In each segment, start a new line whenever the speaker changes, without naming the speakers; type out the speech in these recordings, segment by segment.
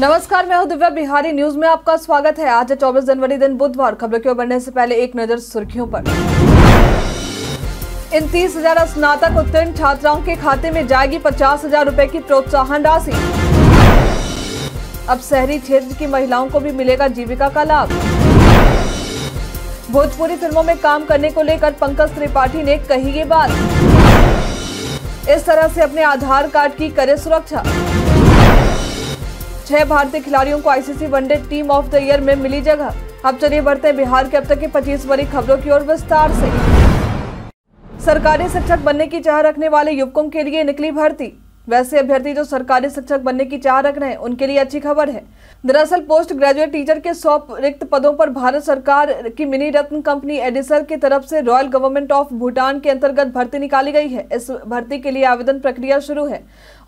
नमस्कार मैं हूं दिव्या बिहारी न्यूज में आपका स्वागत है आज 24 जनवरी दिन बुधवार खबरों की ओर बढ़ने से पहले एक नजर सुर्खियों पर इन तीस हजार स्नातक उत्तीर्ण छात्राओं के खाते में जाएगी पचास हजार रूपए की प्रोत्साहन राशि अब शहरी क्षेत्र की महिलाओं को भी मिलेगा जीविका का लाभ भोजपुरी फिल्मों में काम करने को लेकर पंकज त्रिपाठी ने कही ये बात इस तरह से अपने आधार कार्ड की करे सुरक्षा छह भारतीय खिलाड़ियों को ICC one day team of the year में मिली जगह अब चलिए बढ़ते हैं बिहार के अब तक की 25 बड़ी खबरों की ओर विस्तार से सरकारी शिक्षक बनने की चाह रखने वाले युवकों के लिए निकली भर्ती वैसे अभ्यर्थी जो सरकारी शिक्षक बनने की चाह रख रहे हैं उनके लिए अच्छी खबर है दरअसल पोस्ट ग्रेजुएट टीचर के सौ रिक्त पदों पर भारत सरकार की मिनी रत्न कंपनी एडिसर की तरफ से रॉयल गवर्नमेंट ऑफ भूटान के अंतर्गत भर्ती निकाली गई है इस भर्ती के लिए आवेदन प्रक्रिया शुरू है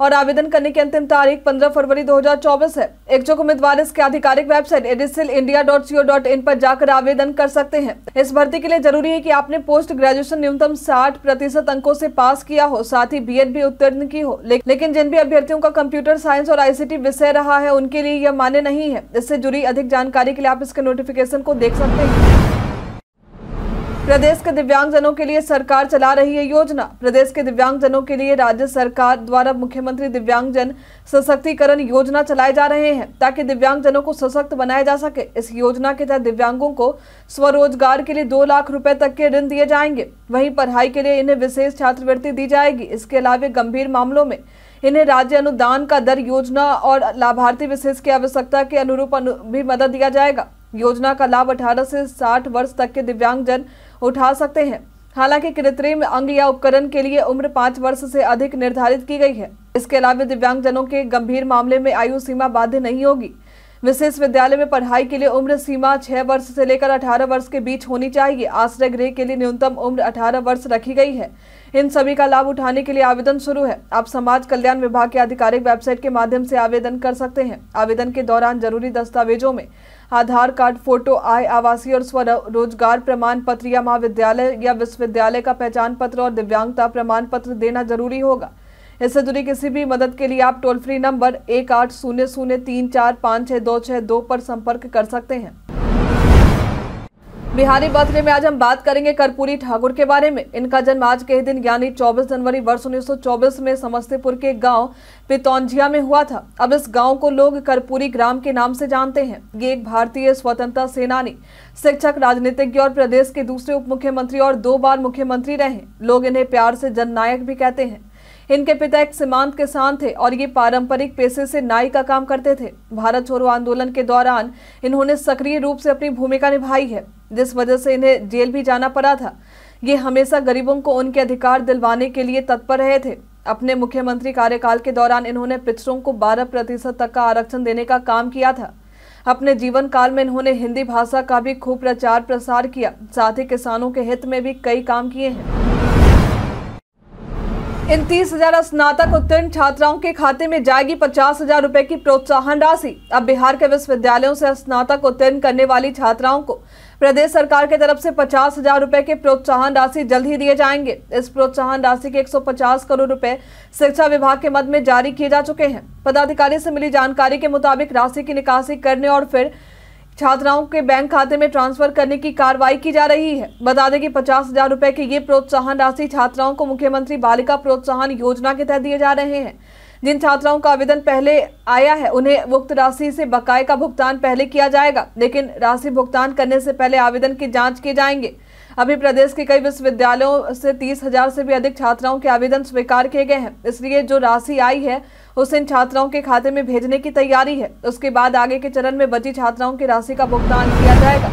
और आवेदन करने की अंतिम तारीख 15 फरवरी 2024 है इच्छुक उम्मीदवार इसके आधिकारिक वेबसाइट एडिसल इंडिया डॉट डॉट इन पर जाकर आवेदन कर सकते हैं इस भर्ती के लिए जरूरी है की आपने पोस्ट ग्रेजुएशन न्यूनतम साठ प्रतिशत अंकों से पास किया हो साथ ही बी भी उत्तीर्ण की हो लेकिन लेकिन जिन भी अभ्यर्थियों का कंप्यूटर साइंस और आईसीटी विषय रहा है उनके लिए यह मान्य नहीं है इससे जुड़ी अधिक जानकारी के लिए आप इसके नोटिफिकेशन को देख सकते हैं प्रदेश के दिव्यांगजनों के लिए सरकार चला रही है योजना प्रदेश के दिव्यांगजनों के लिए राज्य सरकार द्वारा मुख्यमंत्री दिव्यांगजन सशक्तिकरण योजना चलाए जा रहे हैं ताकि दिव्यांगजनों को सशक्त बनाया जा सके इस योजना के तहत दिव्यांगों को स्वरोजगार के लिए दो लाख रुपए तक के ऋण दिए जाएंगे वही पढ़ाई के लिए इन्हें विशेष छात्रवृत्ति दी जाएगी इसके अलावा गंभीर मामलों में इन्हें राज्य अनुदान का दर योजना और लाभार्थी विशेष की आवश्यकता के अनुरूप भी मदद दिया जाएगा योजना का लाभ 18 से 60 वर्ष तक के दिव्यांगजन उठा सकते हैं हालांकि कृत्रिम अंग या उपकरण के लिए उम्र पाँच वर्ष से अधिक निर्धारित की गई है इसके अलावा दिव्यांगजनों के गंभीर मामले में आयु सीमा बाध्य नहीं होगी विशेष विद्यालय में पढ़ाई के लिए उम्र सीमा छह वर्ष से लेकर अठारह वर्ष के बीच होनी चाहिए आश्रय गृह के लिए न्यूनतम उम्र अठारह वर्ष रखी गई है इन सभी का लाभ उठाने के लिए आवेदन शुरू है आप समाज कल्याण विभाग के आधिकारिक वेबसाइट के माध्यम से आवेदन कर सकते हैं आवेदन के दौरान जरूरी दस्तावेजों में आधार कार्ड फोटो आय आवासीय और स्वरोजगार प्रमाण पत्र या महाविद्यालय या विश्वविद्यालय का पहचान पत्र और दिव्यांगता प्रमाण पत्र देना जरूरी होगा इससे जुड़ी किसी भी मदद के लिए आप टोल फ्री नंबर एक आठ शून्य शून्य तीन चार पाँच छः दो छः दो पर संपर्क कर सकते हैं बिहारी बर्थडे में आज हम बात करेंगे कर्पूरी ठाकुर के बारे में इनका जन्म आज के दिन यानी 24 जनवरी वर्ष 1924 में समस्तीपुर के गांव पितौंझिया में हुआ था अब इस गांव को लोग कर्पूरी ग्राम के नाम से जानते हैं ये एक भारतीय स्वतंत्रता सेनानी शिक्षक राजनीतिज्ञ और प्रदेश के दूसरे उप मुख्यमंत्री और दो बार मुख्यमंत्री रहे लोग इन्हें प्यार से जननायक भी कहते हैं इनके पिता एक सीमांत किसान थे और ये पारंपरिक पेशे से नाई का काम करते थे भारत छोड़ो आंदोलन के दौरान इन्होंने सक्रिय रूप से अपनी भूमिका निभाई है जिस वजह से इन्हें जेल भी जाना पड़ा था ये हमेशा गरीबों को उनके अधिकार दिलवाने के लिए तत्पर रहे थे अपने मुख्यमंत्री कार्यकाल के दौरान इन्होंने पिछड़ों को 12 प्रतिशत तक का आरक्षण देने का काम किया था अपने जीवन काल में इन्होंने हिंदी भाषा का भी खूब प्रचार प्रसार किया साथ ही किसानों के हित में भी कई काम किए हैं इन तीस हजार स्नातक उत्तीर्ण छात्राओं के खाते में जाएगी पचास हजार रूपए की प्रोत्साहन राशि अब बिहार के विश्वविद्यालयों से स्नातक उत्तीर्ण करने वाली छात्राओं को प्रदेश सरकार की तरफ से पचास हजार रूपए के प्रोत्साहन राशि जल्द ही दिए जाएंगे इस प्रोत्साहन राशि के 150 करोड़ रुपए शिक्षा विभाग के मद में जारी किए जा चुके हैं पदाधिकारी से मिली जानकारी के मुताबिक राशि की निकासी करने और फिर छात्राओं के बैंक खाते में ट्रांसफर करने की कार्रवाई की जा रही है बता दें कि पचास हजार रूपए की ये प्रोत्साहन राशि छात्राओं को मुख्यमंत्री बालिका प्रोत्साहन योजना के तहत दिए जा रहे हैं जिन छात्राओं का आवेदन पहले आया है उन्हें उक्त राशि से बकाए का भुगतान पहले किया जाएगा लेकिन राशि भुगतान करने से पहले आवेदन की जाँच किए जाएंगे अभी प्रदेश के कई विश्वविद्यालयों से तीस हजार से भी अधिक छात्राओं के आवेदन स्वीकार किए गए हैं इसलिए जो राशि आई है उसे इन छात्राओं के खाते में भेजने की तैयारी है उसके बाद आगे के चरण में बची छात्राओं की राशि का भुगतान किया जाएगा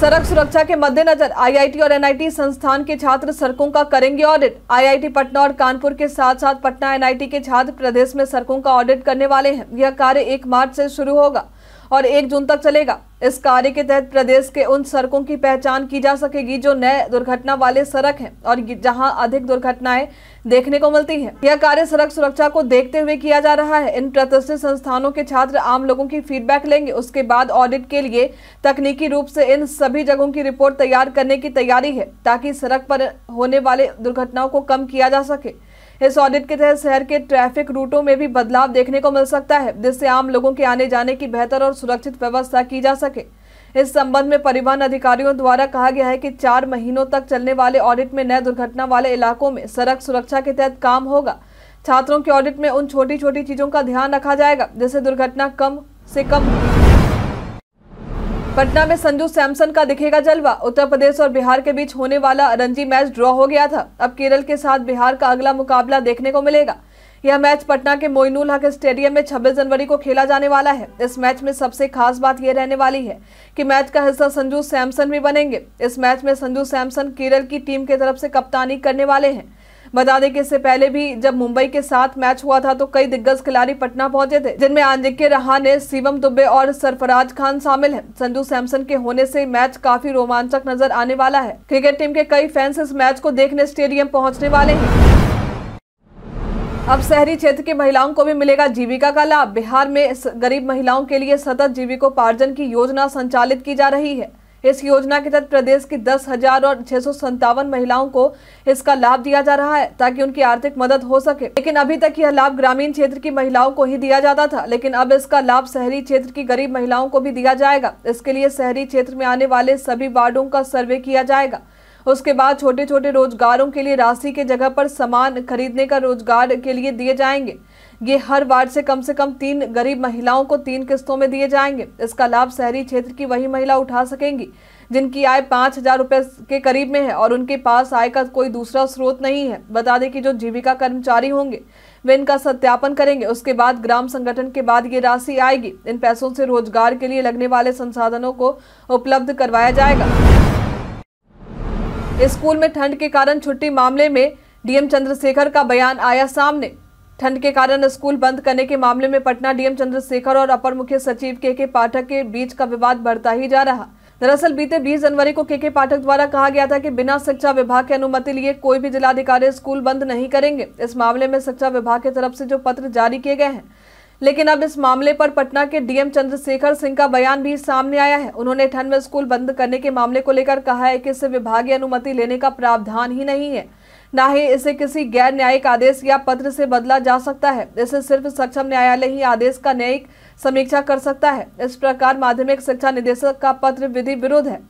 सड़क सुरक्षा के मद्देनजर आईआईटी और एनआईटी संस्थान के छात्र सड़कों का करेंगे ऑडिट आईआईटी पटना और कानपुर के साथ साथ पटना एनआईटी के छात्र प्रदेश में सड़कों का ऑडिट करने वाले हैं यह कार्य एक मार्च से शुरू होगा और एक जून तक चलेगा इस कार्य के तहत प्रदेश के उन सड़कों की पहचान की जा सकेगी जो नए दुर्घटना वाले सड़क हैं और जहां अधिक दुर्घटनाएं देखने को मिलती हैं। यह कार्य सड़क सुरक्षा को देखते हुए किया जा रहा है इन प्रतिष्ठित संस्थानों के छात्र आम लोगों की फीडबैक लेंगे उसके बाद ऑडिट के लिए तकनीकी रूप से इन सभी जगहों की रिपोर्ट तैयार करने की तैयारी है ताकि सड़क पर होने वाले दुर्घटनाओं को कम किया जा सके इस ऑडिट के तहत शहर के ट्रैफिक रूटों में भी बदलाव देखने को मिल सकता है जिससे आम लोगों के आने जाने की बेहतर और सुरक्षित व्यवस्था की जा सके इस संबंध में परिवहन अधिकारियों द्वारा कहा गया है कि चार महीनों तक चलने वाले ऑडिट में नए दुर्घटना वाले इलाकों में सड़क सुरक्षा के तहत काम होगा छात्रों के ऑडिट में उन छोटी छोटी चीजों का ध्यान रखा जाएगा जिससे दुर्घटना कम से कम पटना में संजू सैमसन का दिखेगा जलवा उत्तर प्रदेश और बिहार के बीच होने वाला रणजी मैच ड्रॉ हो गया था अब केरल के साथ बिहार का अगला मुकाबला देखने को मिलेगा यह मैच पटना के मोइनुल हक स्टेडियम में 26 जनवरी को खेला जाने वाला है इस मैच में सबसे खास बात यह रहने वाली है कि मैच का हिस्सा संजू सैमसन भी बनेंगे इस मैच में संजू सैमसन केरल की टीम के तरफ से कप्तानी करने वाले हैं बता दें कि इससे पहले भी जब मुंबई के साथ मैच हुआ था तो कई दिग्गज खिलाड़ी पटना पहुंचे थे जिनमें आंजिके रहाने शिवम दुबे और सरफराज खान शामिल हैं संजू सैमसन के होने से मैच काफी रोमांचक नजर आने वाला है क्रिकेट टीम के कई फैंस इस मैच को देखने स्टेडियम पहुँचने वाले हैं अब शहरी क्षेत्र की महिलाओं को भी मिलेगा जीविका का लाभ बिहार में गरीब महिलाओं के लिए सतत जीविकोपार्जन की योजना संचालित की जा रही है इस योजना के तहत प्रदेश की दस हजार और छह महिलाओं को इसका लाभ दिया जा रहा है ताकि उनकी आर्थिक मदद हो सके लेकिन अभी तक यह लाभ ग्रामीण क्षेत्र की महिलाओं को ही दिया जाता था लेकिन अब इसका लाभ शहरी क्षेत्र की गरीब महिलाओं को भी दिया जाएगा इसके लिए शहरी क्षेत्र में आने वाले सभी वार्डो का सर्वे किया जाएगा उसके बाद छोटे छोटे रोजगारों के लिए राशि के जगह पर सामान खरीदने का रोजगार के लिए दिए जाएंगे ये हर वार्ड से कम से कम तीन गरीब महिलाओं को तीन किस्तों में दिए जाएंगे इसका लाभ शहरी क्षेत्र की वही महिला उठा सकेंगी जिनकी आय पाँच हजार रुपये के करीब में है और उनके पास आय का कोई दूसरा स्रोत नहीं है बता दें कि जो जीविका कर्मचारी होंगे वे इनका सत्यापन करेंगे उसके बाद ग्राम संगठन के बाद ये राशि आएगी इन पैसों से रोजगार के लिए लगने वाले संसाधनों को उपलब्ध करवाया जाएगा स्कूल में ठंड के कारण छुट्टी मामले में डीएम चंद्रशेखर का बयान आया सामने ठंड के कारण स्कूल बंद करने के मामले में पटना डीएम चंद्रशेखर और अपर मुख्य सचिव के के पाठक के बीच का विवाद बढ़ता ही जा रहा दरअसल बीते 20 जनवरी को के के पाठक द्वारा कहा गया था कि बिना शिक्षा विभाग के अनुमति लिए कोई भी जिलाधिकारी स्कूल बंद नहीं करेंगे इस मामले में शिक्षा विभाग की तरफ से जो पत्र जारी किए गए हैं लेकिन अब इस मामले पर पटना के डीएम चंद्रशेखर सिंह का बयान भी सामने आया है उन्होंने ठंड में स्कूल बंद करने के मामले को लेकर कहा है कि इससे विभागीय अनुमति लेने का प्रावधान ही नहीं है न ही इसे किसी गैर न्यायिक आदेश या पत्र से बदला जा सकता है इसे सिर्फ सक्षम न्यायालय ही आदेश का न्यायिक समीक्षा कर सकता है इस प्रकार माध्यमिक शिक्षा निदेशक का पत्र विधि विरोध है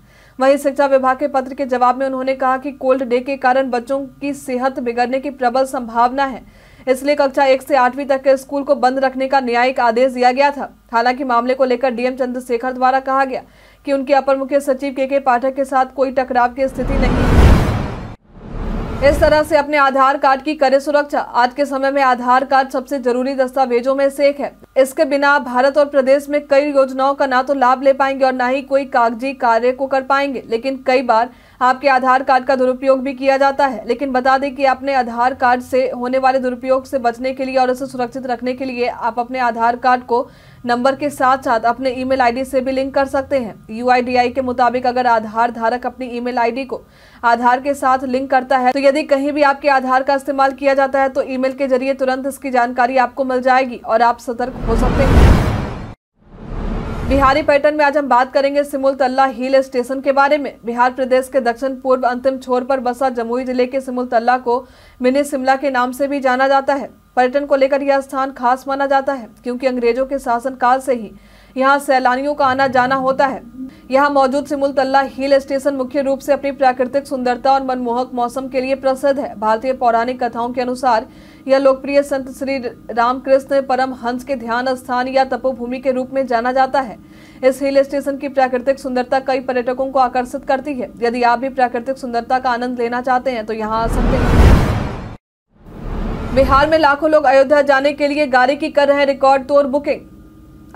वहीं शिक्षा विभाग के पत्र के जवाब में उन्होंने कहा कि कोल्ड डे के कारण बच्चों की सेहत बिगड़ने की प्रबल संभावना है इसलिए कक्षा एक से आठवीं तक के स्कूल को बंद रखने का न्यायिक आदेश दिया गया था हालांकि मामले को लेकर डीएम चंद्रशेखर द्वारा कहा गया कि उनके अपर मुख्य सचिव के के पाठक के साथ कोई टकराव की स्थिति नहीं है इस तरह से अपने आधार कार्ड की करे सुरक्षा आज के समय में आधार कार्ड सबसे जरूरी दस्तावेजों में से एक है इसके बिना आप भारत और प्रदेश में कई योजनाओं का ना तो लाभ ले पाएंगे और ना ही कोई कागजी कार्य को कर पाएंगे लेकिन कई बार आपके आधार कार्ड का दुरुपयोग भी किया जाता है लेकिन बता दें कि अपने आधार कार्ड से होने वाले दुरुपयोग से बचने के लिए और इसे सुरक्षित रखने के लिए आप अपने आधार कार्ड को नंबर के साथ साथ अपने ईमेल आईडी से भी लिंक कर सकते हैं यू के मुताबिक अगर आधार धारक अपनी ईमेल आईडी को आधार के साथ लिंक करता है तो यदि कहीं भी आपके आधार का इस्तेमाल किया जाता है तो ईमेल के जरिए तुरंत इसकी जानकारी आपको मिल जाएगी और आप सतर्क हो सकते हैं बिहारी पैटर्न में आज हम बात करेंगे सिमुलतल्ला हिल स्टेशन के बारे में बिहार प्रदेश के दक्षिण पूर्व अंतिम छोर पर बसा जमुई जिले के सिमुलतल्ला को मिनी शिमला के नाम से भी जाना जाता है पर्यटन को लेकर यह स्थान खास माना जाता है क्योंकि अंग्रेजों के शासनकाल से ही यहाँ सैलानियों का आना जाना होता है यहाँ मौजूद सिमुलतल्ला हिल स्टेशन मुख्य रूप से अपनी प्राकृतिक सुंदरता और मनमोहक मौसम के लिए प्रसिद्ध है भारतीय पौराणिक कथाओं के अनुसार यह लोकप्रिय संत श्री रामकृष्ण परम हंस के ध्यान स्थान या तपोभूमि के रूप में जाना जाता है इस हिल स्टेशन की प्राकृतिक सुंदरता कई पर्यटकों को आकर्षित करती है यदि आप भी प्राकृतिक सुंदरता का आनंद लेना चाहते हैं तो यहाँ आ सकते हैं बिहार में लाखों लोग अयोध्या जाने के लिए गाड़ी की कर रहे हैं रिकॉर्ड तोड़ बुकिंग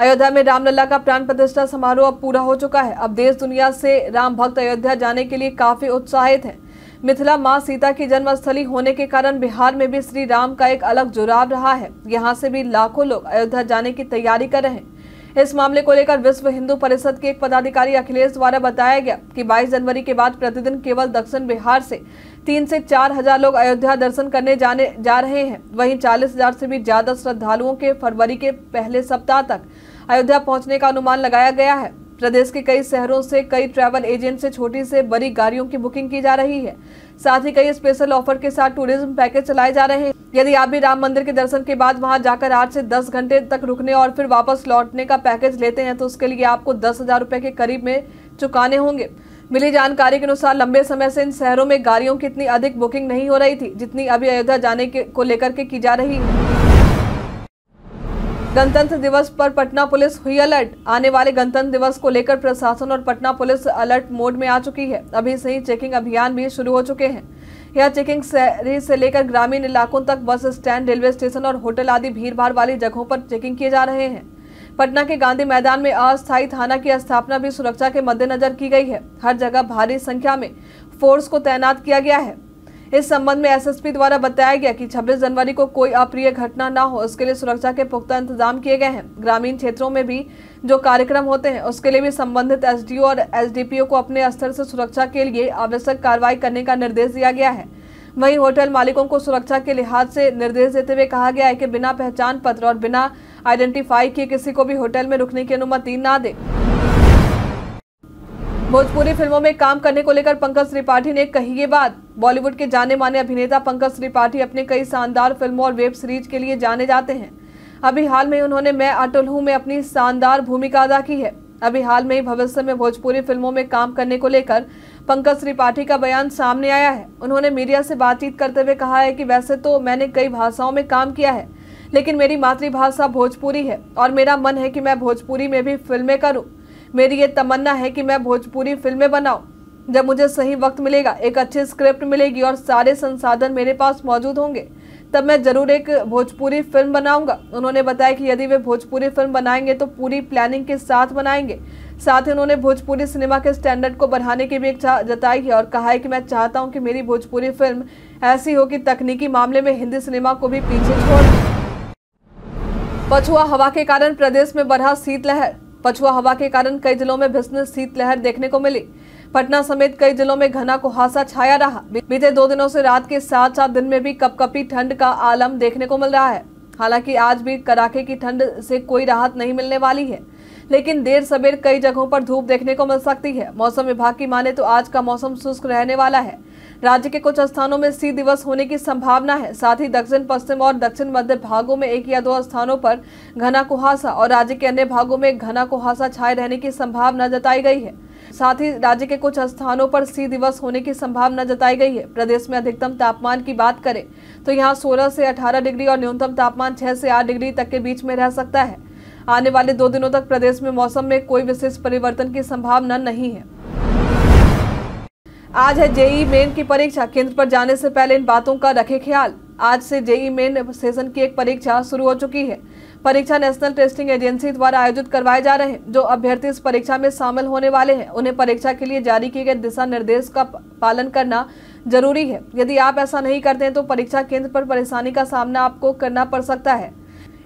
अयोध्या में रामलला का प्राण प्रतिष्ठा समारोह अब पूरा हो चुका है अब देश दुनिया से राम भक्त अयोध्या जाने के लिए काफी उत्साहित हैं मिथिला माँ सीता की जन्मस्थली होने के कारण बिहार में भी श्री राम का एक अलग जुराब रहा है यहाँ से भी लाखों लोग अयोध्या जाने की तैयारी कर रहे हैं इस मामले को लेकर विश्व हिंदू परिषद के एक पदाधिकारी अखिलेश द्वारा बताया गया कि 22 जनवरी के बाद प्रतिदिन केवल दक्षिण बिहार से तीन से चार हजार लोग अयोध्या दर्शन करने जाने जा रहे हैं वहीं चालीस हजार से भी ज्यादा श्रद्धालुओं के फरवरी के पहले सप्ताह तक अयोध्या पहुंचने का अनुमान लगाया गया है प्रदेश के कई शहरों से कई ट्रैवल एजेंट से छोटी से बड़ी गाड़ियों की बुकिंग की जा रही है साथ ही कई स्पेशल ऑफर के साथ टूरिज्म पैकेज चलाए जा रहे हैं यदि आप भी राम मंदिर के दर्शन के बाद वहां जाकर आठ से दस घंटे तक रुकने और फिर वापस लौटने का पैकेज लेते हैं तो उसके लिए आपको दस हजार रुपए के करीब में चुकाने होंगे मिली जानकारी के अनुसार लंबे समय से इन शहरों में गाड़ियों की इतनी अधिक बुकिंग नहीं हो रही थी जितनी अभी अयोध्या जाने के, को लेकर के की जा रही है गणतंत्र दिवस पर पटना पुलिस हुई अलर्ट आने वाले गणतंत्र दिवस को लेकर प्रशासन और पटना पुलिस अलर्ट मोड में आ चुकी है अभी से ही चेकिंग अभियान भी शुरू हो चुके हैं यह चेकिंग शहरी से लेकर ग्रामीण इलाकों तक बस स्टैंड रेलवे स्टेशन और होटल आदि भीड़ भाड़ वाली जगहों पर चेकिंग किए जा रहे हैं पटना के गांधी मैदान में अस्थायी थाना की स्थापना भी सुरक्षा के मद्देनजर की गई है हर जगह भारी संख्या में फोर्स को तैनात किया गया है इस संबंध में एसएसपी द्वारा बताया गया कि 26 जनवरी को कोई अप्रिय घटना ना हो उसके लिए सुरक्षा के पुख्ता इंतजाम किए गए हैं ग्रामीण क्षेत्रों में भी जो कार्यक्रम होते हैं उसके लिए भी संबंधित एसडीओ और एसडीपीओ को अपने स्तर से सुरक्षा के लिए आवश्यक कार्रवाई करने का निर्देश दिया गया है वहीं होटल मालिकों को सुरक्षा के लिहाज से निर्देश देते हुए कहा गया है कि बिना पहचान पत्र और बिना आइडेंटिफाई किए किसी को भी होटल में रुकने की अनुमति ना दे भोजपुरी फिल्मों में काम करने को लेकर पंकज त्रिपाठी ने कही ये बात बॉलीवुड के जाने माने अभिनेता पंकज त्रिपाठी अपने कई शानदार फिल्मों और वेब सीरीज के लिए जाने जाते हैं अभी हाल में उन्होंने मैं अटल हूँ में अपनी शानदार भूमिका अदा की है अभी हाल में ही भविष्य में भोजपुरी फिल्मों में काम करने को लेकर पंकज त्रिपाठी का बयान सामने आया है उन्होंने मीडिया से बातचीत करते हुए कहा है कि वैसे तो मैंने कई भाषाओं में काम किया है लेकिन मेरी मातृभाषा भोजपुरी है और मेरा मन है कि मैं भोजपुरी में भी फिल्में करूँ मेरी ये तमन्ना है कि मैं भोजपुरी फिल्में बनाऊँ जब मुझे सही वक्त मिलेगा एक अच्छी स्क्रिप्ट मिलेगी और सारे संसाधन मेरे पास मौजूद होंगे तब मैं जरूर एक भोजपुरी फिल्म बनाऊंगा उन्होंने बताया कि यदि वे भोजपुरी फिल्म बनाएंगे तो पूरी प्लानिंग के साथ बनाएंगे साथ ही उन्होंने भोजपुरी सिनेमा के स्टैंडर्ड को बढ़ाने की भी इच्छा जताई है और कहा है कि मैं चाहता हूं कि मेरी भोजपुरी फिल्म ऐसी हो कि तकनीकी मामले में हिंदी सिनेमा को भी पीछे छोड़ पछुआ हवा के कारण प्रदेश में बढ़ा शीतलहर पछुआ हवा के कारण कई जिलों में भीषण शीतलहर देखने को मिली पटना समेत कई जिलों में घना कुहासा छाया रहा बीते दो दिनों से रात के साथ सात दिन में भी कपकपी ठंड का आलम देखने को मिल रहा है हालांकि आज भी कड़ाके की ठंड से कोई राहत नहीं मिलने वाली है लेकिन देर सवेर कई जगहों पर धूप देखने को मिल सकती है मौसम विभाग की माने तो आज का मौसम शुष्क रहने वाला है राज्य के कुछ स्थानों में सी दिवस होने की संभावना है साथ ही दक्षिण पश्चिम और दक्षिण मध्य भागों में एक या दो स्थानों पर घना कुहासा और राज्य के अन्य भागों में घना कुहासा छाए रहने की संभावना जताई गई है साथ ही राज्य के कुछ स्थानों पर सी दिवस होने की संभावना जताई गई है प्रदेश में अधिकतम तापमान की बात करें तो यहाँ 16 से 18 डिग्री और न्यूनतम तापमान 6 से 8 डिग्री तक के बीच में रह सकता है आने वाले दो दिनों तक प्रदेश में मौसम में कोई विशेष परिवर्तन की संभावना नहीं है आज है जेई मेन की परीक्षा केंद्र पर जाने से पहले इन बातों का रखे ख्याल आज से जेई मेन सेशन की एक परीक्षा शुरू हो चुकी है परीक्षा नेशनल टेस्टिंग एजेंसी द्वारा आयोजित करवाए जा रहे हैं जो अभ्यर्थी इस परीक्षा में शामिल होने वाले हैं उन्हें परीक्षा के लिए जारी किए गए दिशा निर्देश का पालन करना जरूरी है यदि आप ऐसा नहीं करते हैं तो परीक्षा केंद्र पर परेशानी का सामना आपको करना पड़ सकता है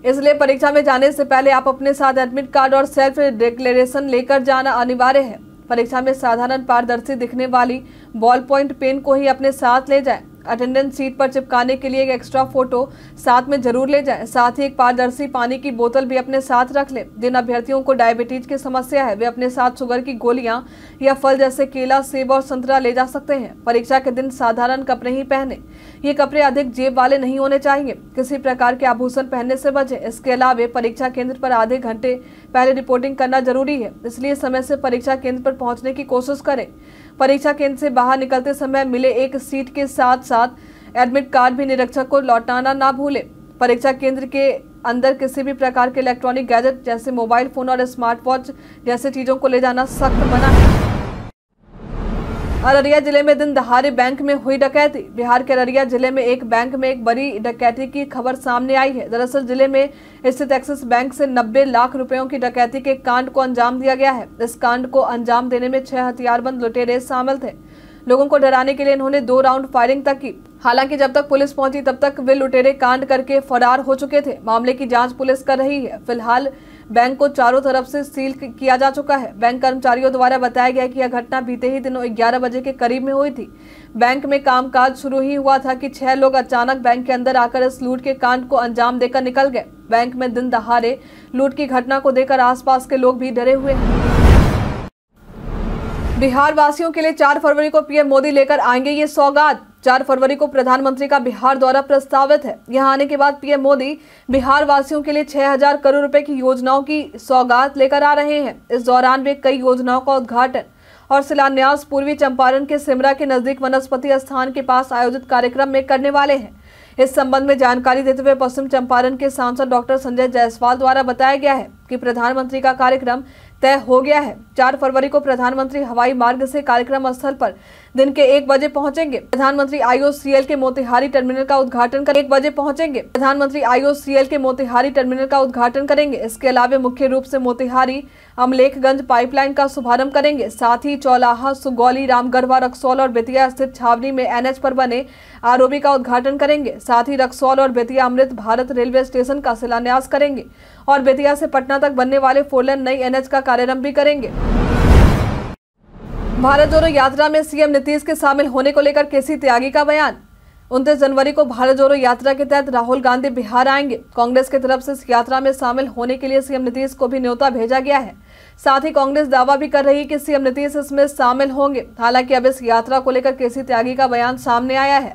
इसलिए परीक्षा में जाने से पहले आप अपने साथ एडमिट कार्ड और सेल्फ डिक्लेरेशन लेकर जाना अनिवार्य है परीक्षा में साधारण पारदर्शी दिखने वाली बॉल पॉइंट पेन को ही अपने साथ ले जाएं अटेंडेंस सीट पर चिपकाने के लिए एक एक्स्ट्रा फोटो साथ में जरूर ले जाएं साथ ही एक पारदर्शी पानी की बोतल भी अपने साथ रख लें जिन अभ्यर्थियों को डायबिटीज की समस्या है वे अपने साथ शुगर की गोलियां या फल जैसे केला सेब और संतरा ले जा सकते हैं परीक्षा के दिन साधारण कपड़े ही पहने ये कपड़े अधिक जेब वाले नहीं होने चाहिए किसी प्रकार के आभूषण पहनने से बचें इसके अलावा परीक्षा केंद्र पर आधे घंटे पहले रिपोर्टिंग करना जरूरी है इसलिए समय से परीक्षा केंद्र पर पहुंचने की कोशिश करें परीक्षा केंद्र से बाहर निकलते समय मिले एक सीट के साथ साथ एडमिट कार्ड भी निरीक्षक को लौटाना ना भूले परीक्षा केंद्र के अंदर किसी भी प्रकार के इलेक्ट्रॉनिक गैजेट जैसे मोबाइल फोन और स्मार्ट वॉच जैसे चीज़ों को ले जाना सख्त बना है अररिया जिले में दिन दहाड़े बैंक में हुई डकैती बिहार के अररिया जिले में एक बैंक में एक बड़ी डकैती की खबर सामने आई है दरअसल जिले में स्थित एक्सिस बैंक से 90 लाख रुपयों की डकैती के कांड को अंजाम दिया गया है इस कांड को अंजाम देने में छह हथियारबंद लुटेरे शामिल थे लोगों को डराने के लिए इन्होंने दो राउंड फायरिंग तक की हालांकि जब तक पुलिस पहुंची तब तक वे लुटेरे कांड करके फरार हो चुके थे मामले की जांच पुलिस कर रही है फिलहाल बैंक को चारों तरफ से सील किया जा चुका है बैंक कर्मचारियों द्वारा बताया गया कि यह घटना बीते ही दिनों ग्यारह बजे के करीब में हुई थी बैंक में कामकाज शुरू ही हुआ था कि छह लोग अचानक बैंक के अंदर आकर इस लूट के कांड को अंजाम देकर निकल गए बैंक में दिन दहाड़े लूट की घटना को देकर आसपास के लोग भी डरे हुए हैं बिहार वासियों के लिए चार फरवरी को पीएम मोदी लेकर आएंगे ये सौगात 4 फरवरी को प्रधानमंत्री का बिहार दौरा प्रस्तावित है यहाँ आने के बाद पीएम मोदी बिहार वासियों के लिए 6000 करोड़ रुपए की योजनाओं की सौगात लेकर आ रहे हैं इस दौरान वे कई योजनाओं का उद्घाटन और शिलान्यास पूर्वी चंपारण के सिमरा के नजदीक वनस्पति स्थान के पास आयोजित कार्यक्रम में करने वाले हैं इस संबंध में जानकारी देते हुए पश्चिम चंपारण के सांसद डॉक्टर संजय जायसवाल द्वारा बताया गया है कि प्रधानमंत्री का कार्यक्रम तय हो गया है चार फरवरी को प्रधानमंत्री हवाई मार्ग से कार्यक्रम स्थल पर दिन के एक बजे पहुंचेंगे प्रधानमंत्री आईओसीएल के मोतिहारी टर्मिनल का उद्घाटन कर एक बजे पहुंचेंगे प्रधानमंत्री आईओसीएल के मोतिहारी टर्मिनल का उद्घाटन करेंगे इसके अलावा मुख्य रूप से मोतिहारी अमलेखगंज पाइपलाइन का शुभारंभ करेंगे साथ ही चौलाहा सुगौली रामगढ़वा रक्सौल और बेतिया स्थित छावनी में एनएच पर बने आरओबी का उद्घाटन करेंगे साथ ही रक्सौल और बेतिया अमृत भारत रेलवे स्टेशन का शिलान्यास करेंगे और बेतिया से पटना तक बनने वाले फोरलेन नई एनएच का कार्यारंभ भी करेंगे भारत जोड़ो यात्रा में सीएम नीतीश के शामिल होने को लेकर केसी त्यागी का बयान उनतीस जनवरी को भारत जोड़ो यात्रा के तहत राहुल गांधी बिहार आएंगे कांग्रेस की तरफ से इस यात्रा में शामिल होने के लिए सीएम नीतीश को भी न्योता भेजा गया है साथ ही कांग्रेस दावा भी कर रही है कि सीएम नीतीश इसमें शामिल होंगे हालांकि अब इस यात्रा को लेकर केसी त्यागी का बयान सामने आया है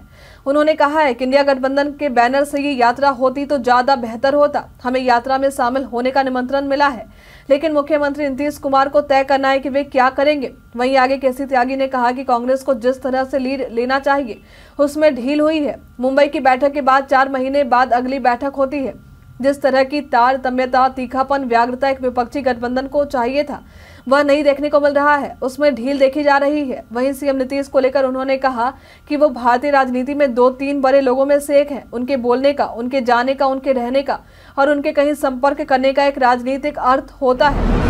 उन्होंने कहा है कि इंडिया गठबंधन के बैनर से ये यात्रा होती तो ज्यादा बेहतर होता हमें यात्रा में शामिल होने का निमंत्रण मिला है लेकिन मुख्यमंत्री नीतीश कुमार को तय करना है कि वे क्या करेंगे वहीं आगे केसी त्यागी ने कहा कि कांग्रेस को जिस तरह से लीड लेना चाहिए उसमें ढील हुई है मुंबई की बैठक के बाद चार महीने बाद अगली बैठक होती है जिस तरह की तारतम्यता तीखापन व्याग्रता एक विपक्षी गठबंधन को चाहिए था वह नहीं देखने को मिल रहा है उसमें ढील देखी जा रही है वहीं सीएम नीतीश को लेकर उन्होंने कहा कि वो भारतीय राजनीति में दो तीन बड़े लोगों में से एक हैं उनके बोलने का उनके जाने का उनके रहने का और उनके कहीं संपर्क करने का एक राजनीतिक अर्थ होता है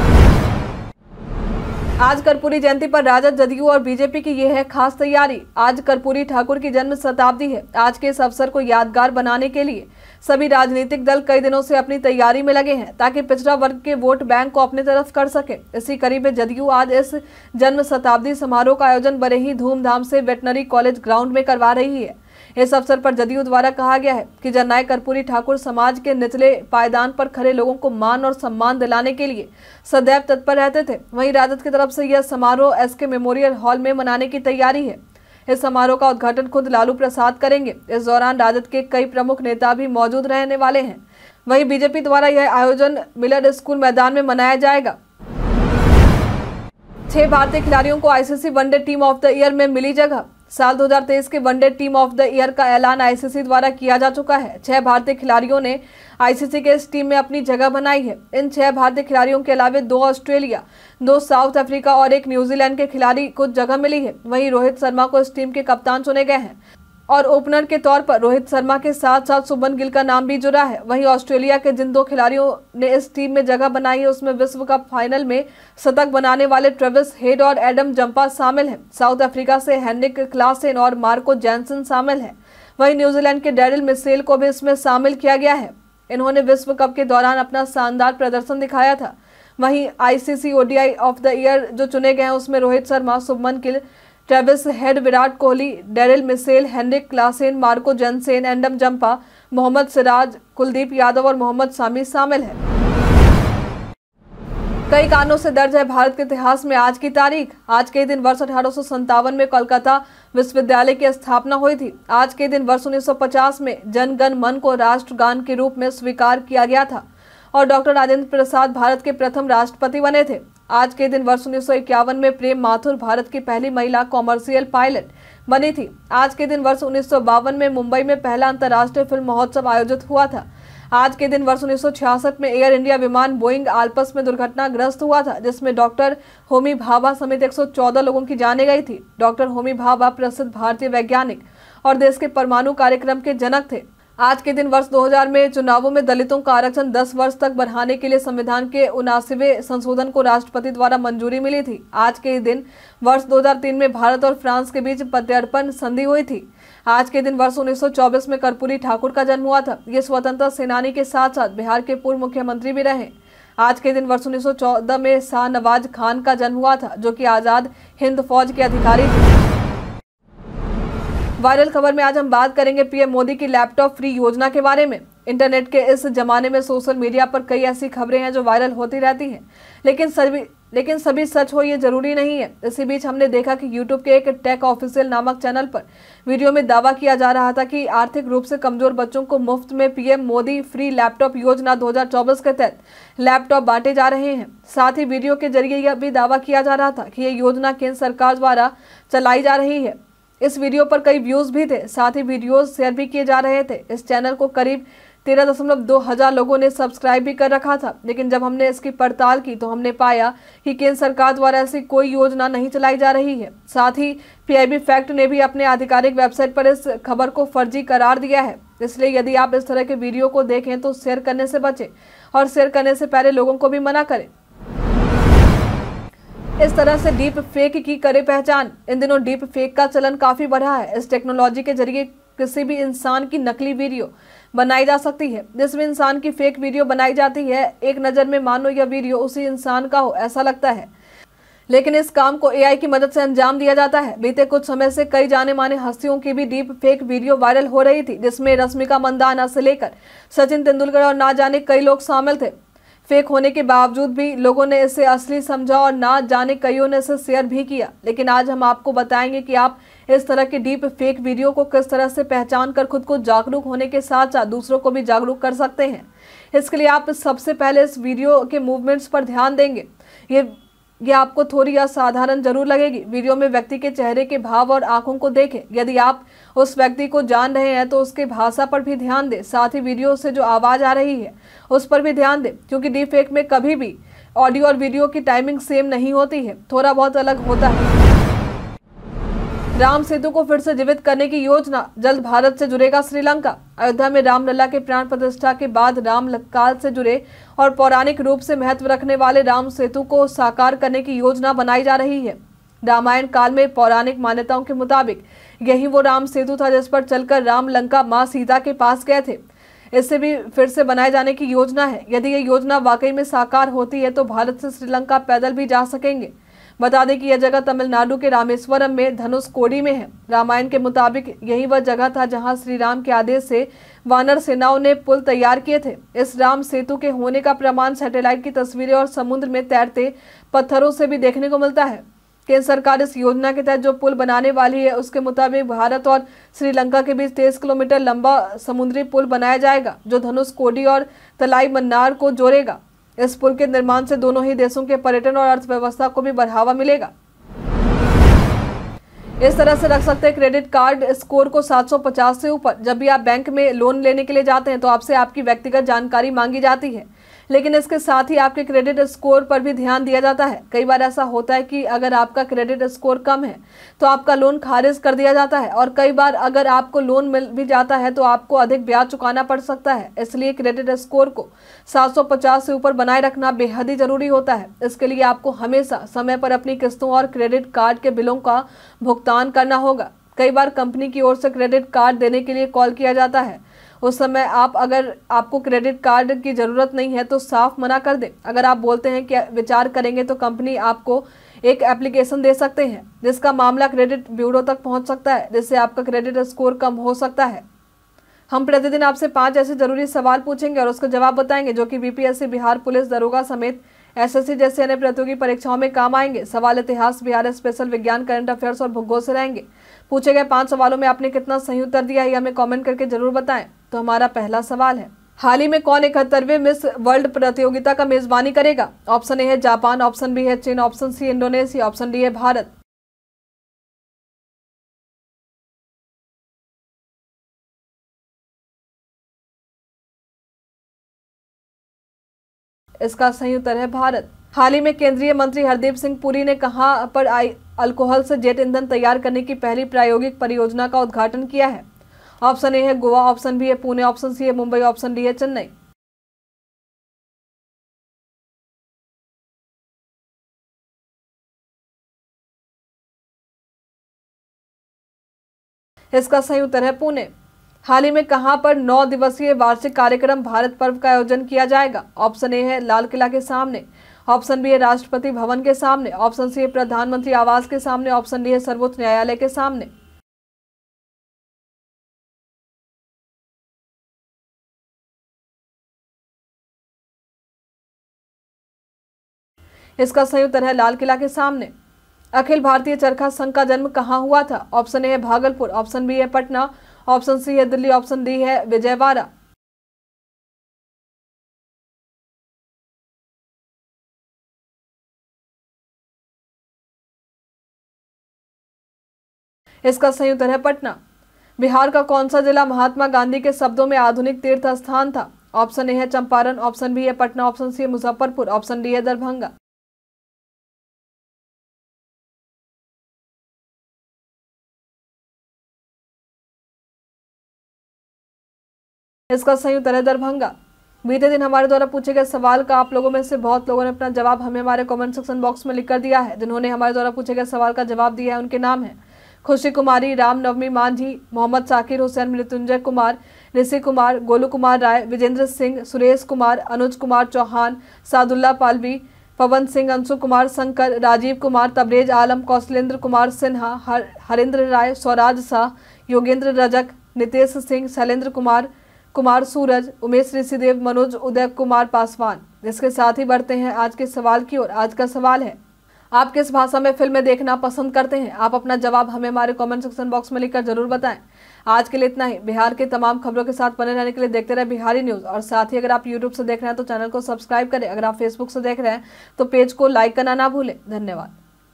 आज कर्पूरी जयंती पर राजद जदयू और बीजेपी की यह है खास तैयारी आज कर्पूरी ठाकुर की जन्म शताब्दी है आज के इस अवसर को यादगार बनाने के लिए सभी राजनीतिक दल कई दिनों से अपनी तैयारी में लगे हैं ताकि पिछड़ा वर्ग के वोट बैंक को अपनी तरफ कर सके इसी करीब जदयू आज इस जन्म शताब्दी समारोह का आयोजन बड़े ही धूमधाम से वेटनरी कॉलेज ग्राउंड में करवा रही है इस अवसर पर जदयू द्वारा कहा गया है कि जननायक कर्पूरी ठाकुर समाज के निचले पायदान पर खड़े लोगों को मान और सम्मान दिलाने के लिए सदैव तत्पर रहते थे वहीं राजद की तरफ से यह समारोह एसके मेमोरियल हॉल में मनाने की तैयारी है इस समारोह का उद्घाटन खुद लालू प्रसाद करेंगे इस दौरान राजद के कई प्रमुख नेता भी मौजूद रहने वाले हैं वहीं बीजेपी द्वारा यह आयोजन मिलर स्कूल मैदान में मनाया जाएगा छह भारतीय खिलाड़ियों को ICC one day team of the year में मिली जगह साल 2023 के one day team of the year का ऐलान आईसीसी द्वारा किया जा चुका है छह भारतीय खिलाड़ियों ने आईसीसी के इस टीम में अपनी जगह बनाई है इन छह भारतीय खिलाड़ियों के अलावा दो ऑस्ट्रेलिया दो साउथ अफ्रीका और एक न्यूजीलैंड के खिलाड़ी को जगह मिली है वहीं रोहित शर्मा को इस टीम के कप्तान चुने गए हैं और ओपनर के तौर पर रोहित शर्मा के साथ साथ सुमन गिल का नाम भी जुड़ा है वहीं ऑस्ट्रेलिया के जिन दो खिलाड़ियों ने इस टीम में जगह बनाई है उसमें विश्व कप फाइनल में शतक बनाने वाले ट्रेविस हेड और एडम जंपा शामिल हैं साउथ अफ्रीका से हैनिक क्लासेन और मार्को जैनसन शामिल हैं वहीं न्यूजीलैंड के डेरिल मिसेल को भी इसमें शामिल किया गया है इन्होंने विश्व कप के दौरान अपना शानदार प्रदर्शन दिखाया था वहीं ICC ODI of the year जो चुने गए हैं उसमें Rohit Sharma Shubman Gill Travis Head Virat Kohli Daryl Mitchell Heinrich Klaasen Marco Jansen Adam Zampa Mohammed Siraj Kuldeep Yadav और मोहम्मद सामी शामिल हैं कई कानों से दर्ज है भारत के इतिहास में आज की तारीख आज के दिन वर्ष अठारह में कोलकाता विश्वविद्यालय की स्थापना हुई थी आज के दिन वर्ष 1950 में जनगण मन को राष्ट्रगान के रूप में स्वीकार किया गया था और डॉक्टर राजेंद्र प्रसाद भारत के प्रथम राष्ट्रपति बने थे आज के दिन वर्ष उन्नीस में प्रेम माथुर भारत की पहली महिला कॉमर्शियल पायलट बनी थी आज के दिन वर्ष उन्नीस में मुंबई में पहला अंतर्राष्ट्रीय फिल्म महोत्सव आयोजित हुआ था आज के दिन वर्ष उन्नीस में एयर इंडिया विमान बोइंग आल्पस में दुर्घटनाग्रस्त हुआ था जिसमें डॉक्टर होमी भाभा समेत 114 लोगों की जाने गई थी डॉक्टर होमी भाभा प्रसिद्ध भारतीय वैज्ञानिक और देश के परमाणु कार्यक्रम के जनक थे आज के दिन वर्ष 2000 में चुनावों में दलितों का आरक्षण 10 वर्ष तक बढ़ाने के लिए संविधान के उनासीवे संशोधन को राष्ट्रपति द्वारा मंजूरी मिली थी आज के दिन वर्ष 2003 में भारत और फ्रांस के बीच प्रत्यर्पण संधि हुई थी आज के दिन वर्ष 1924 में कर्पूरी ठाकुर का जन्म हुआ था ये स्वतंत्रता सेनानी के साथ साथ बिहार के पूर्व मुख्यमंत्री भी रहे आज के दिन वर्ष उन्नीस में शाह नवाज खान का जन्म हुआ था जो कि आज़ाद हिंद फौज के अधिकारी थे वायरल खबर में आज हम बात करेंगे पीएम मोदी की लैपटॉप फ्री योजना के बारे में इंटरनेट के इस जमाने में सोशल मीडिया पर कई ऐसी खबरें हैं जो वायरल होती रहती हैं लेकिन सभी लेकिन सभी सच हो ये जरूरी नहीं है इसी बीच हमने देखा कि यूट्यूब के एक टेक ऑफिशियल नामक चैनल पर वीडियो में दावा किया जा रहा था कि आर्थिक रूप से कमजोर बच्चों को मुफ्त में पीएम मोदी फ्री लैपटॉप योजना 2024 के तहत लैपटॉप बांटे जा रहे हैं साथ ही वीडियो के जरिए यह भी दावा किया जा रहा था कि ये योजना केंद्र सरकार द्वारा चलाई जा रही है इस वीडियो पर कई व्यूज भी थे साथ ही वीडियोज शेयर भी किए जा रहे थे इस चैनल को करीब तेरह दशमलव दो हजार लोगों ने सब्सक्राइब भी कर रखा था लेकिन जब हमने इसकी पड़ताल की तो हमने पाया कि केंद्र सरकार द्वारा ऐसी कोई योजना नहीं चलाई जा रही है साथ ही पीआईबी फैक्ट ने भी अपने आधिकारिक वेबसाइट पर इस खबर को फर्जी करार दिया है इसलिए यदि आप इस तरह के वीडियो को देखें तो शेयर करने से बचें और शेयर करने से पहले लोगों को भी मना करें इस तरह से डीप फेक की करे पहचान इन दिनों डीप फेक का चलन काफी बढ़ा है इस टेक्नोलॉजी के जरिए किसी भी इंसान की नकली वीडियो बनाई जा सकती है जिसमें इंसान की फेक वीडियो बनाई जाती है एक नज़र में मानो यह वीडियो उसी इंसान का हो ऐसा लगता है लेकिन इस काम को एआई की मदद से अंजाम दिया जाता है बीते कुछ समय से कई जाने माने हस्तियों की भी डीप फेक वीडियो वायरल हो रही थी जिसमें रश्मिका मंदाना से लेकर सचिन तेंदुलकर और ना जाने कई लोग शामिल थे फेक होने के बावजूद भी लोगों ने इसे असली समझा और ना जाने कईयों ने इसे शेयर भी किया लेकिन आज हम आपको बताएंगे कि आप इस तरह के डीप फेक वीडियो को किस तरह से पहचान कर खुद को जागरूक होने के साथ साथ दूसरों को भी जागरूक कर सकते हैं इसके लिए आप सबसे पहले इस वीडियो के मूवमेंट्स पर ध्यान देंगे ये ये आपको थोड़ी असाधारण जरूर लगेगी वीडियो में व्यक्ति के चेहरे के भाव और आंखों को देखें यदि आप उस व्यक्ति को जान रहे हैं तो उसके भाषा पर भी ध्यान दें साथ ही वीडियो से जो आवाज़ आ रही है उस पर भी ध्यान दें क्योंकि डी फेक में कभी भी ऑडियो और वीडियो की टाइमिंग सेम नहीं होती है थोड़ा बहुत अलग होता है राम सेतु को फिर से जीवित करने की योजना जल्द भारत से जुड़ेगा श्रीलंका अयोध्या में रामलला के प्राण प्रतिष्ठा के बाद राम काल से जुड़े और पौराणिक रूप से महत्व रखने वाले राम सेतु को साकार करने की योजना बनाई जा रही है रामायण काल में पौराणिक मान्यताओं के मुताबिक यही वो राम सेतु था जिस पर चलकर राम लंका माँ सीता के पास गए थे इससे भी फिर से बनाए जाने की योजना है यदि ये योजना वाकई में साकार होती है तो भारत से श्रीलंका पैदल भी जा सकेंगे बता दें कि यह जगह तमिलनाडु के रामेश्वरम में धनुष कोडी में है रामायण के मुताबिक यही वह जगह था जहां श्री राम के आदेश से वानर सेनाओं ने पुल तैयार किए थे इस राम सेतु के होने का प्रमाण सैटेलाइट की तस्वीरें और समुद्र में तैरते पत्थरों से भी देखने को मिलता है केंद्र सरकार इस योजना के तहत जो पुल बनाने वाली है उसके मुताबिक भारत और श्रीलंका के बीच तेईस किलोमीटर लंबा समुद्री पुल बनाया जाएगा जो धनुष कोडी और तलाई मन्नार को जोड़ेगा इस पुल के निर्माण से दोनों ही देशों के पर्यटन और अर्थव्यवस्था को भी बढ़ावा मिलेगा इस तरह से रख सकते हैं क्रेडिट कार्ड स्कोर को 750 से ऊपर जब भी आप बैंक में लोन लेने के लिए जाते हैं तो आपसे आपकी व्यक्तिगत जानकारी मांगी जाती है लेकिन इसके साथ ही आपके क्रेडिट स्कोर पर भी ध्यान दिया जाता है कई बार ऐसा होता है कि अगर आपका क्रेडिट स्कोर कम है तो आपका लोन खारिज कर दिया जाता है और कई बार अगर आपको लोन मिल भी जाता है तो आपको अधिक ब्याज चुकाना पड़ सकता है इसलिए क्रेडिट स्कोर को 750 से ऊपर बनाए रखना बेहद ही जरूरी होता है इसके लिए आपको हमेशा समय पर अपनी किस्तों और क्रेडिट कार्ड के बिलों का भुगतान करना होगा कई बार कंपनी की ओर से क्रेडिट कार्ड देने के लिए कॉल किया जाता है उस समय आप अगर आपको क्रेडिट कार्ड की ज़रूरत नहीं है तो साफ मना कर दें अगर आप बोलते हैं कि विचार करेंगे तो कंपनी आपको एक एप्लीकेशन दे सकते हैं जिसका मामला क्रेडिट ब्यूरो तक पहुंच सकता है जिससे आपका क्रेडिट स्कोर कम हो सकता है हम प्रतिदिन आपसे पांच ऐसे जरूरी सवाल पूछेंगे और उसका जवाब बताएंगे जो कि बीपीएससी बिहार पुलिस दरोगा समेत एसएससी जैसे अन्य प्रतियोगी परीक्षाओं में काम आएंगे सवाल इतिहास बिहार स्पेशल विज्ञान करंट अफेयर्स और भूगोल से रहेंगे पूछे गए पांच सवालों में आपने कितना सही उत्तर दिया है हमें कॉमेंट करके जरूर बताएं तो हमारा पहला सवाल है हाल ही में कौन इकहत्तरवे मिस वर्ल्ड प्रतियोगिता का मेजबानी करेगा ऑप्शन ए है जापान ऑप्शन बी है चीन option C Indonesia option D है भारत इसका सही उत्तर है भारत हाल ही में केंद्रीय मंत्री हरदीप सिंह पुरी ने कहां पर आई अल्कोहल से जेट ईंधन तैयार करने की पहली प्रायोगिक परियोजना का उद्घाटन किया है ऑप्शन ए है गोवा ऑप्शन बी है पुणे ऑप्शन सी है मुंबई ऑप्शन डी है चेन्नई इसका सही उत्तर है पुणे हाल ही में कहां पर नौ दिवसीय वार्षिक कार्यक्रम भारत पर्व का आयोजन किया जाएगा ऑप्शन ए है लाल किला के सामने ऑप्शन बी है राष्ट्रपति भवन के सामने ऑप्शन सी है प्रधानमंत्री आवास के सामने ऑप्शन डी है सर्वोच्च न्यायालय के सामने इसका सही उत्तर है लाल किला के सामने अखिल भारतीय चरखा संघ का जन्म कहाँ हुआ था ऑप्शन ए है भागलपुर ऑप्शन बी है पटना ऑप्शन सी है दिल्ली ऑप्शन डी है विजयवाड़ा इसका संयुक्त है पटना बिहार का कौन सा जिला महात्मा गांधी के शब्दों में आधुनिक तीर्थ स्थान था ऑप्शन ए है चंपारण ऑप्शन बी है Patna option C Muzaffarpur option D है दरभंगा इसका सही उत्तर है दरभंगा बीते दिन हमारे द्वारा पूछे गए सवाल का आप लोगों में से बहुत लोगों ने अपना जवाब हमें हमारे कमेंट सेक्शन बॉक्स में लिख कर दिया है जिन्होंने हमारे द्वारा पूछे गए सवाल का जवाब दिया है उनके नाम है खुशी कुमारी रामनवमी मांझी मोहम्मद साकिर हुसैन मृत्युंजय कुमार ऋषि कुमार गोलू कुमार राय विजेंद्र सिंह सुरेश कुमार अनुज कुमार चौहान सादुल्ला पालवी पवन सिंह अंशु कुमार शंकर राजीव कुमार तबरेज आलम कौशलेंद्र कुमार सिन्हा हर, हरेंद्र राय स्वराज शाह योगेंद्र रजक नितेश सिंह शैलेंद्र कुमार कुमार सूरज उमेश ऋषिदेव मनोज उदय कुमार पासवान इसके साथ ही बढ़ते हैं आज के सवाल की ओर आज का सवाल है आप किस भाषा में फिल्में देखना पसंद करते हैं आप अपना जवाब हमें हमारे कमेंट सेक्शन बॉक्स में लिखकर जरूर बताएं आज के लिए इतना ही बिहार के तमाम खबरों के साथ बने रहने के लिए देखते रहे बिहारी न्यूज और साथ ही अगर आप यूट्यूब से देख रहे हैं तो चैनल को सब्सक्राइब करें अगर आप फेसबुक से देख रहे हैं तो पेज को लाइक करना ना भूलें धन्यवाद